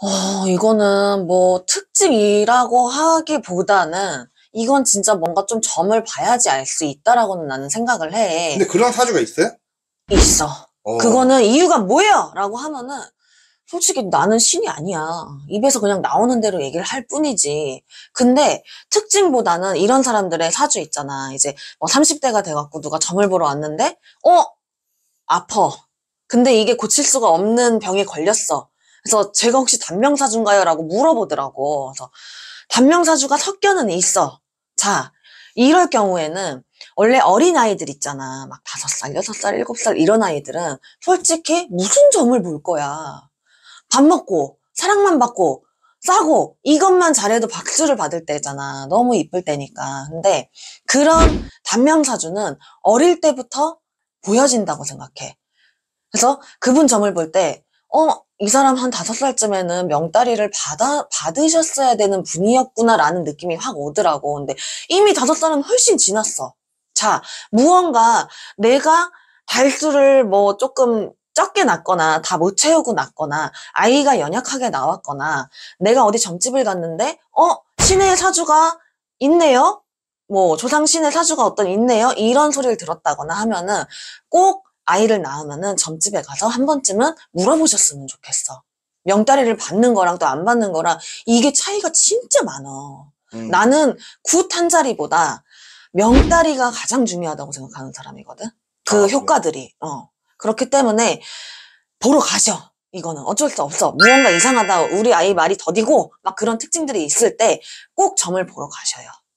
어, 이거는 뭐 특징이라고 하기보다는 이건 진짜 뭔가 좀 점을 봐야지 알 수 있다라고는 나는 생각을 해. 근데 그런 사주가 있어요? 있어. 어. 그거는 이유가 뭐예요? 라고 하면은 솔직히 나는 신이 아니야. 입에서 그냥 나오는 대로 얘기를 할 뿐이지. 근데 특징보다는 이런 사람들의 사주 있잖아. 이제 뭐 30대가 돼갖고 누가 점을 보러 왔는데, 어? 아퍼. 근데 이게 고칠 수가 없는 병에 걸렸어. 그래서 제가 혹시 단명사주인가요? 라고 물어보더라고. 그래서 단명사주가 섞여는 있어. 자, 이럴 경우에는 원래 어린 아이들 있잖아. 막 다섯 살, 여섯 살, 일곱 살 이런 아이들은 솔직히 무슨 점을 볼 거야. 밥 먹고 사랑만 받고 싸고 이것만 잘해도 박수를 받을 때잖아. 너무 이쁠 때니까. 근데 그런 단명사주는 어릴 때부터 보여진다고 생각해. 그래서 그분 점을 볼 때, 어, 이 사람 한 다섯 살쯤에는 명다리를 받아, 받으셨어야 되는 분이었구나라는 느낌이 확 오더라고. 근데 이미 다섯 살은 훨씬 지났어. 자, 무언가 내가 발수를 뭐 조금 적게 났거나 다 못 채우고 났거나 아이가 연약하게 나왔거나 내가 어디 점집을 갔는데 어? 시내에 사주가 있네요? 뭐 조상신의 사주가 어떤 있네요? 이런 소리를 들었다거나 하면은 꼭 아이를 낳으면 점집에 가서 한 번쯤은 물어보셨으면 좋겠어. 명다리를 받는 거랑 또 안 받는 거랑 이게 차이가 진짜 많아. 음. 나는 굿 한 자리보다 명다리가 가장 중요하다고 생각하는 사람이거든. 그 아, 효과들이. 그 어. 그렇기 때문에 보러 가셔 이거는 어쩔 수 없어. 무언가 이상하다. 우리 아이 말이 더디고 막 그런 특징들이 있을 때 꼭 점을 보러 가셔요.